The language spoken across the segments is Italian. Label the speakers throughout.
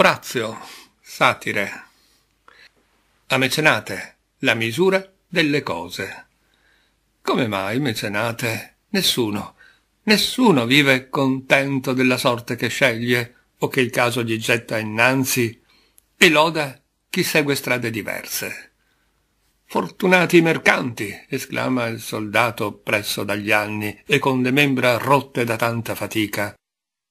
Speaker 1: Orazio, satire. A Mecenate, la misura delle cose. Come mai, Mecenate? Nessuno, nessuno vive contento della sorte che sceglie o che il caso gli getta innanzi e loda chi segue strade diverse. Fortunati i mercanti, esclama il soldato oppresso dagli anni e con le membra rotte da tanta fatica.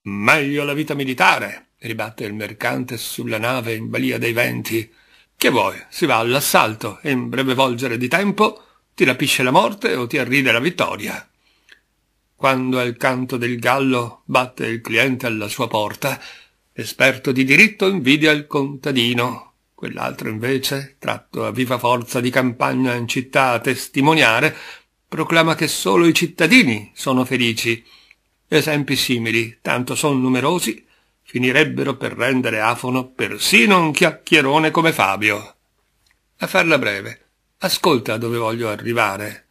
Speaker 1: Meglio la vita militare, ribatte il mercante sulla nave in balia dei venti. Che vuoi? Si va all'assalto e in breve volgere di tempo ti rapisce la morte o ti arride la vittoria. Quando al canto del gallo batte il cliente alla sua porta, esperto di diritto invidia il contadino, quell'altro invece, tratto a viva forza di campagna in città a testimoniare, proclama che solo i cittadini sono felici. Esempi simili, tanto sono numerosi, finirebbero per rendere afono persino un chiacchierone come Fabio. A farla breve, ascolta dove voglio arrivare.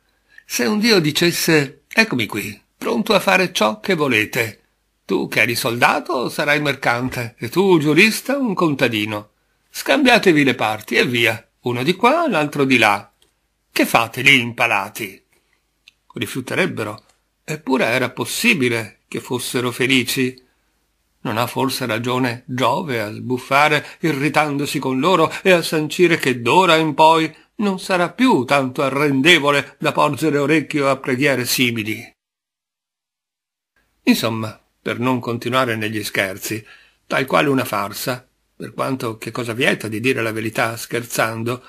Speaker 1: Se un Dio dicesse eccomi qui, pronto a fare ciò che volete, tu che eri soldato sarai mercante e tu giurista un contadino. Scambiatevi le parti e via, uno di qua, l'altro di là. Che fate lì impalati? Rifiuterebbero, eppure era possibile che fossero felici non ha forse ragione Giove a sbuffare, irritandosi con loro, e a sancire che d'ora in poi non sarà più tanto arrendevole da porgere orecchio a preghiere simili. Insomma, per non continuare negli scherzi, tal quale una farsa, per quanto che cosa vieta di dire la verità scherzando,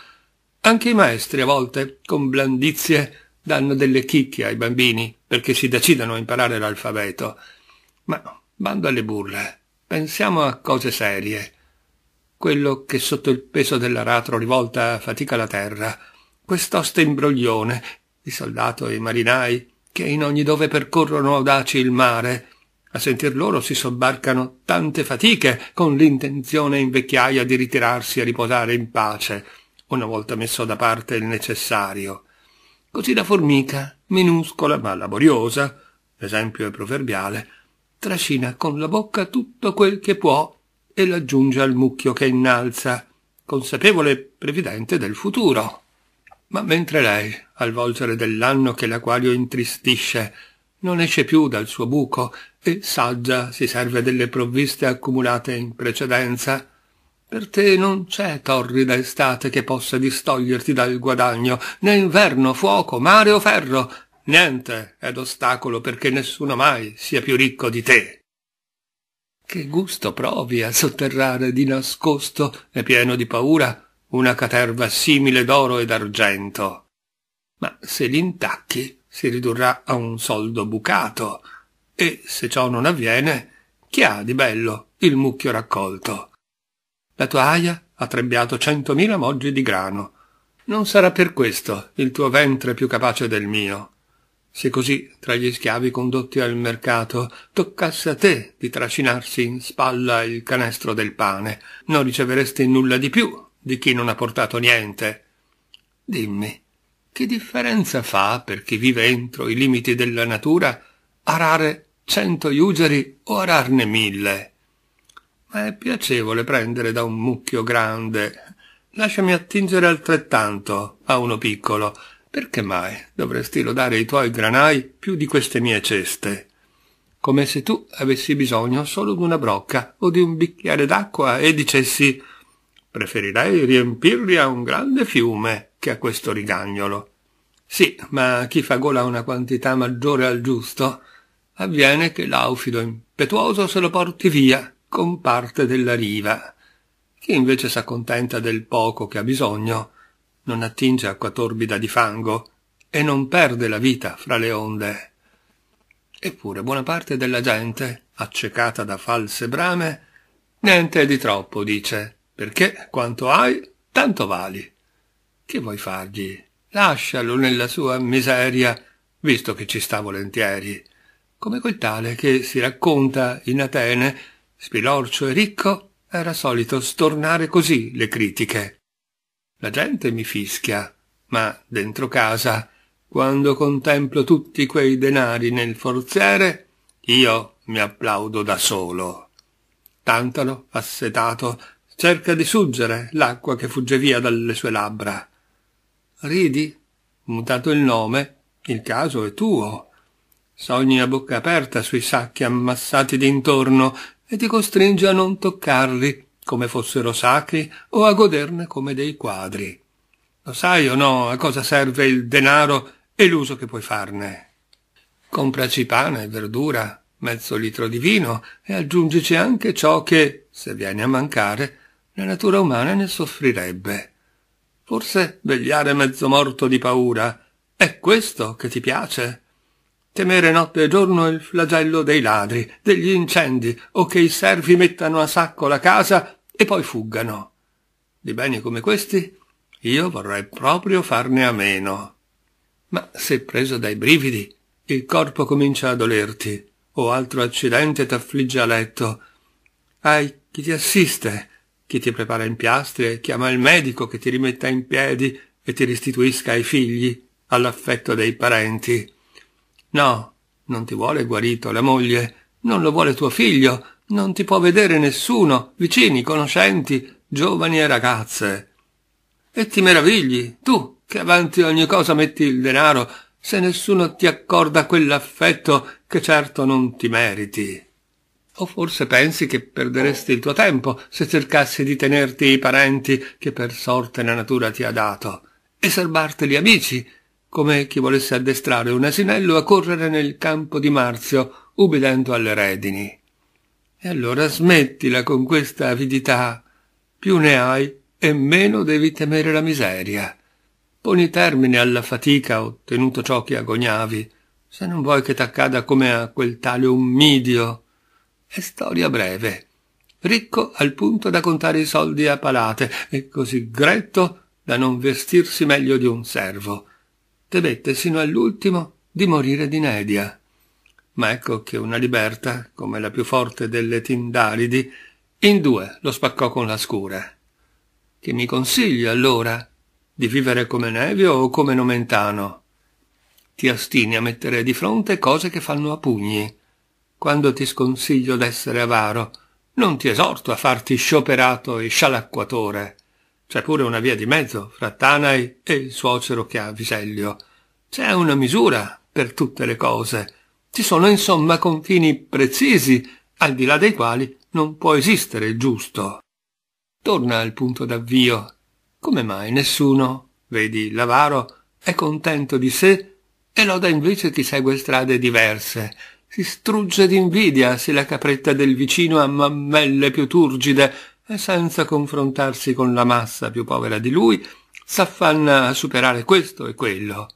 Speaker 1: anche i maestri a volte, con blandizie, danno delle chicche ai bambini perché si decidano a imparare l'alfabeto. Ma Bando alle burle, pensiamo a cose serie. Quello che sotto il peso dell'aratro rivolta fatica la terra, quest'oste imbroglione I soldato e i marinai che in ogni dove percorrono audaci il mare, a sentir loro si sobbarcano tante fatiche con l'intenzione in vecchiaia di ritirarsi a riposare in pace, una volta messo da parte il necessario. Così la formica, minuscola ma laboriosa, l'esempio è proverbiale, trascina con la bocca tutto quel che può e l'aggiunge al mucchio che innalza, consapevole previdente del futuro. Ma mentre lei, al volgere dell'anno che l'acquario intristisce, non esce più dal suo buco e saggia si serve delle provviste accumulate in precedenza, per te non c'è torrida estate che possa distoglierti dal guadagno, né inverno, fuoco, mare o ferro, Niente è d'ostacolo perché nessuno mai sia più ricco di te. Che gusto provi a sotterrare di nascosto e pieno di paura una caterva simile d'oro e d'argento. Ma se l'intacchi si ridurrà a un soldo bucato, e se ciò non avviene, chi ha di bello il mucchio raccolto? La tua aia ha trebbiato centomila moggi di grano. Non sarà per questo il tuo ventre più capace del mio. Se così, tra gli schiavi condotti al mercato, toccasse a te di trascinarsi in spalla il canestro del pane, non riceveresti nulla di più di chi non ha portato niente. Dimmi, che differenza fa per chi vive entro i limiti della natura arare cento iugeri o ararne mille? Ma è piacevole prendere da un mucchio grande. Lasciami attingere altrettanto a uno piccolo, perché mai dovresti lodare i tuoi granai più di queste mie ceste? Come se tu avessi bisogno solo di una brocca o di un bicchiere d'acqua e dicessi preferirei riempirli a un grande fiume che a questo rigagnolo. Sì, ma chi fa gola una quantità maggiore al giusto, avviene che l'aufido impetuoso se lo porti via con parte della riva. Chi invece s'accontenta del poco che ha bisogno, non attinge acqua torbida di fango e non perde la vita fra le onde. Eppure buona parte della gente, accecata da false brame, niente di troppo, dice, perché quanto hai, tanto vali. Che vuoi fargli? Lascialo nella sua miseria, visto che ci sta volentieri, come quel tale che si racconta in Atene, spilorcio e ricco, era solito stornare così le critiche. La gente mi fischia, ma dentro casa, quando contemplo tutti quei denari nel forziere, io mi applaudo da solo. Tantalo, assetato, cerca di suggere l'acqua che fugge via dalle sue labbra. Ridi, mutato il nome, il caso è tuo. Sogni a bocca aperta sui sacchi ammassati d'intorno e ti costringe a non toccarli, come fossero sacri o a goderne come dei quadri. Lo sai o no a cosa serve il denaro e l'uso che puoi farne? Compraci pane e verdura, mezzo litro di vino e aggiungici anche ciò che, se viene a mancare, la natura umana ne soffrirebbe. Forse vegliare mezzo morto di paura è questo che ti piace? Temere notte e giorno il flagello dei ladri, degli incendi, o che i servi mettano a sacco la casa e poi fuggano. Di beni come questi io vorrei proprio farne a meno. Ma se preso dai brividi il corpo comincia a dolerti, o altro accidente t'affligge a letto, hai chi ti assiste, chi ti prepara impiastri e chiama il medico che ti rimetta in piedi e ti restituisca ai figli, all'affetto dei parenti. No, non ti vuole guarito la moglie, non lo vuole tuo figlio, non ti può vedere nessuno, vicini, conoscenti, giovani e ragazze. E ti meravigli, tu, che avanti ogni cosa metti il denaro, se nessuno ti accorda quell'affetto che certo non ti meriti. O forse pensi che perderesti il tuo tempo se cercassi di tenerti i parenti che per sorte la natura ti ha dato, e serbarteli amici, come chi volesse addestrare un asinello a correre nel campo di Marzio, ubbidendo alle redini. E allora smettila con questa avidità. Più ne hai e meno devi temere la miseria. Poni termine alla fatica ottenuto ciò che agognavi, se non vuoi che t'accada come a quel tale ummidio. È storia breve. Ricco al punto da contare i soldi a palate e così gretto da non vestirsi meglio di un servo. Temette sino all'ultimo di morire di nedia ma ecco che una liberta, come la più forte delle Tindalidi, in due lo spaccò con la scura. Che mi consigli allora? Di vivere come Nevio o come Nomentano? Ti astini a mettere di fronte cose che fanno a pugni. Quando ti sconsiglio d'essere avaro, non ti esorto a farti scioperato e scialacquatore. C'è pure una via di mezzo fra Tanai e il suocero che ha Visellio. C'è una misura per tutte le cose ci sono insomma confini precisi al di là dei quali non può esistere il giusto. Torna al punto d'avvio. Come mai nessuno, vedi, l'avaro è contento di sé e loda invece chi segue strade diverse, si strugge d'invidia se la capretta del vicino ha mammelle più turgide e senza confrontarsi con la massa più povera di lui s'affanna a superare questo e quello,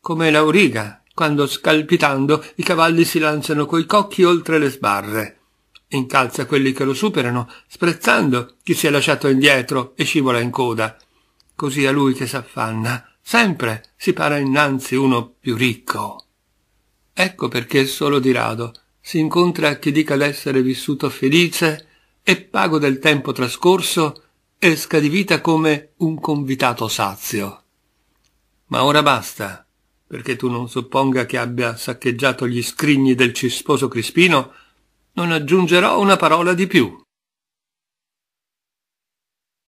Speaker 1: come l'auriga quando scalpitando i cavalli si lanciano coi cocchi oltre le sbarre. Incalza quelli che lo superano, sprezzando chi si è lasciato indietro e scivola in coda. Così a lui che s'affanna, sempre si para innanzi uno più ricco. Ecco perché solo di rado si incontra chi dica d'essere vissuto felice e pago del tempo trascorso esca di vita come un convitato sazio. Ma ora basta perché tu non supponga che abbia saccheggiato gli scrigni del cisposo Crispino, non aggiungerò una parola di più.